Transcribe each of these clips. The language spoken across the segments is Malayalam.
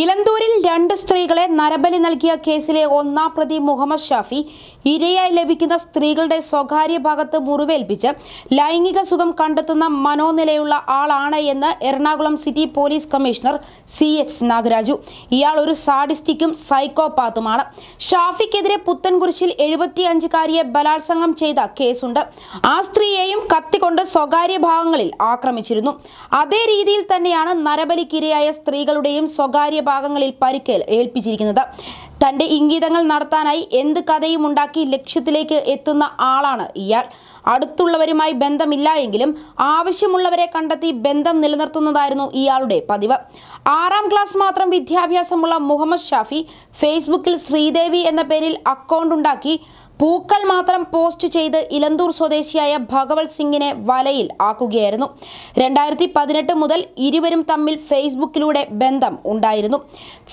ഇലന്തൂരിൽ രണ്ട് സ്ത്രീകളെ നരബലി നൽകിയ കേസിലെ ഒന്നാം പ്രതി മുഹമ്മദ് ഷാഫി ഇരയായി ലഭിക്കുന്ന സ്ത്രീകളുടെ സ്വകാര്യ ഭാഗത്ത് മുറിവേൽപ്പിച്ച് ലൈംഗിക സുഖം കണ്ടെത്തുന്ന മനോനിലയുള്ള ആളാണ് എന്ന് Ernakulam city police commissioner C H Nagaraju ഇയാൾ ഒരു സാഡിസ്റ്റിക്കും സൈക്കോപാത്തുമാണ് ഷാഫിക്കെതിരെ പുത്തൻകുരിശിൽ എഴുപത്തിയഞ്ചുകാരിയെ ബലാത്സംഗം ചെയ്ത കേസുണ്ട് ആ സ്ത്രീയെയും കത്തിക്കൊണ്ട് സ്വകാര്യ ഭാഗങ്ങളിൽ ആക്രമിച്ചിരുന്നു അതേ രീതിയിൽ തന്നെയാണ് നരബലിക്കിരയായ സ്ത്രീകളുടെയും സ്വകാര്യ ചെറിയ ഭാഗങ്ങളിൽ പരിക്കേൽ ഏൽപ്പിച്ചിരിക്കുന്നത് തന്റെ ഇംഗിതങ്ങൾ നടത്താനായി എന്ത് കഥയും ഉണ്ടാക്കി ലക്ഷ്യത്തിലേക്ക് എത്തുന്ന ആളാണ് ഇയാൾ അടുത്തുള്ളവരുമായി ബന്ധമില്ല എങ്കിലും ആവശ്യമുള്ളവരെ കണ്ടെത്തി ബന്ധം നിലനിർത്തുന്നതായിരുന്നു ഇയാളുടെ പതിവ് ആറാം ക്ലാസ് മാത്രം വിദ്യാഭ്യാസമുള്ള മുഹമ്മദ് ഷാഫി ഫേസ്ബുക്കിൽ ശ്രീദേവി എന്ന പേരിൽ അക്കൗണ്ട് ഉണ്ടാക്കി പൂക്കൾ മാത്രം പോസ്റ്റ് ചെയ്ത് ഇലന്തൂർ സ്വദേശിയായ ഭഗവത് സിംഗിനെ വലയിൽ ആക്കുകയായിരുന്നു രണ്ടായിരത്തി പതിനെട്ട് മുതൽ ഇരുവരും തമ്മിൽ ഫേസ്ബുക്കിലൂടെ ബന്ധം ഉണ്ടായിരുന്നു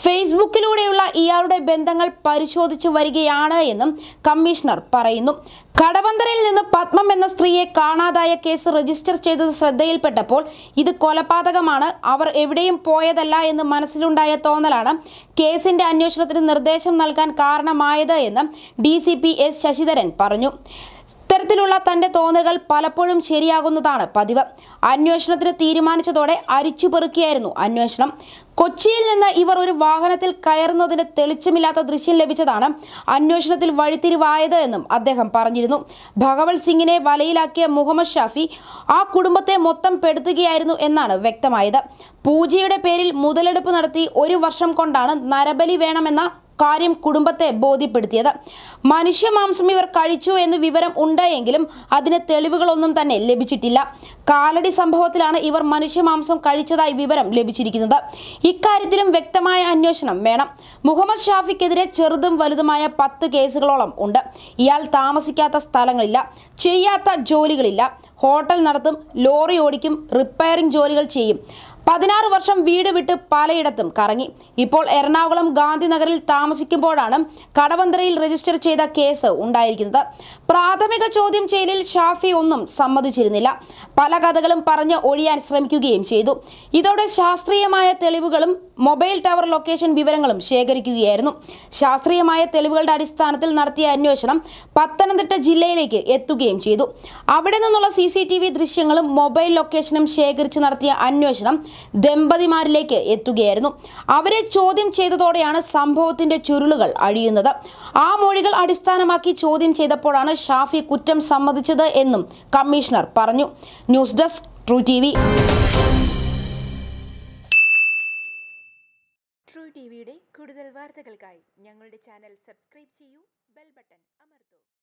ഫേസ്ബുക്കിലൂടെയുള്ള ഇയാളുടെ ബന്ധങ്ങൾ പരിശോധിച്ചു വരികയാണ് എന്നും കമ്മീഷണർ പറയുന്നു കടവന്തരയിൽ നിന്ന് പത്മം എന്ന സ്ത്രീയെ കാണാതായ കേസ് രജിസ്റ്റർ ചെയ്തത് ശ്രദ്ധയിൽപ്പെട്ടപ്പോൾ ഇത് കൊലപാതകമാണ് അവർ എവിടെയും പോയതല്ല എന്ന് മനസ്സിലുണ്ടായ തോന്നലാണ് കേസിന്റെ അന്വേഷണത്തിന് നിർദ്ദേശം നൽകാൻ കാരണമായത് എന്ന് ഡി എസ് ശശിധരൻ പറഞ്ഞു തന്റെ തോന്നലുകൾ പലപ്പോഴും ശരിയാകുന്നതാണ് പതിവ് അന്വേഷണത്തിന് തീരുമാനിച്ചതോടെ അരിച്ചു പെറുക്കിയായിരുന്നു അന്വേഷണം കൊച്ചിയിൽ നിന്ന് ഇവർ ഒരു വാഹനത്തിൽ കയറുന്നതിന് തെളിച്ചമില്ലാത്ത ദൃശ്യം ലഭിച്ചതാണ് അന്വേഷണത്തിൽ വഴിത്തിരിവായത് എന്നും അദ്ദേഹം പറഞ്ഞിരുന്നു ഭഗവത് സിംഗിനെ വലയിലാക്കിയ മുഹമ്മദ് ഷാഫി ആ കുടുംബത്തെ മൊത്തം പെടുത്തുകയായിരുന്നു എന്നാണ് വ്യക്തമായത് പൂജയുടെ പേരിൽ മുതലെടുപ്പ് നടത്തി ഒരു വർഷം കൊണ്ടാണ് നരബലി വേണമെന്ന കാര്യം കുടുംബത്തെ ബോധ്യപ്പെടുത്തിയത് മനുഷ്യമാംസം ഇവർ കഴിച്ചു എന്ന് വിവരം എങ്കിലും അതിന് തെളിവുകളൊന്നും തന്നെ ലഭിച്ചിട്ടില്ല കാലടി സംഭവത്തിലാണ് ഇവർ മനുഷ്യമാംസം കഴിച്ചതായി വിവരം ലഭിച്ചിരിക്കുന്നത് ഇക്കാര്യത്തിലും വ്യക്തമായ അന്വേഷണം വേണം മുഹമ്മദ് ഷാഫിക്കെതിരെ ചെറുതും വലുതുമായ പത്ത് കേസുകളോളം ഉണ്ട് ഇയാൾ താമസിക്കാത്ത സ്ഥലങ്ങളില്ല ചെയ്യാത്ത ജോലികളില്ല ഹോട്ടൽ നടത്തും ലോറി ഓടിക്കും റിപ്പയറിംഗ് ജോലികൾ ചെയ്യും പതിനാറ് വർഷം വീട് വിട്ട് പലയിടത്തും കറങ്ങി ഇപ്പോൾ എറണാകുളം ഗാന്ധിനഗറിൽ താമസിക്കുമ്പോഴാണ് കടവന്തരയിൽ രജിസ്റ്റർ ചെയ്ത കേസ് ഉണ്ടായിരിക്കുന്നത് പ്രാഥമിക ചോദ്യം ചെയ്യലിൽ ഷാഫി ഒന്നും സമ്മതിച്ചിരുന്നില്ല പല കഥകളും പറഞ്ഞ് ഒഴിയാൻ ശ്രമിക്കുകയും ചെയ്തു ഇതോടെ ശാസ്ത്രീയമായ തെളിവുകളും മൊബൈൽ ടവർ ലൊക്കേഷൻ വിവരങ്ങളും ശേഖരിക്കുകയായിരുന്നു ശാസ്ത്രീയമായ തെളിവുകളുടെ അടിസ്ഥാനത്തിൽ നടത്തിയ അന്വേഷണം പത്തനംതിട്ട ജില്ലയിലേക്ക് എത്തുകയും ചെയ്തു അവിടെ നിന്നുള്ള സി ദൃശ്യങ്ങളും മൊബൈൽ ലൊക്കേഷനും ശേഖരിച്ച് നടത്തിയ അന്വേഷണം ദമ്പതിമാരിലേക്ക് എത്തുകയായിരുന്നു അവരെ ചോദ്യം ചെയ്തതോടെയാണ് സംഭവത്തിന്റെ ചുരുളുകൾ അഴിയുന്നത് ആ മൊഴികൾ അടിസ്ഥാനമാക്കി ചോദ്യം ചെയ്തപ്പോഴാണ് ഷാഫി കുറ്റം സമ്മതിച്ചത് എന്നും കമ്മീഷണർ പറഞ്ഞു news desk true T V true T വിയുടെ കൂടുതൽ വാർത്തകൾക്കായി ഞങ്ങളുടെ ചാനൽ സബ്സ്ക്രൈബ് ചെയ്യൂ ബെൽ ബട്ടൺ അമർത്തുക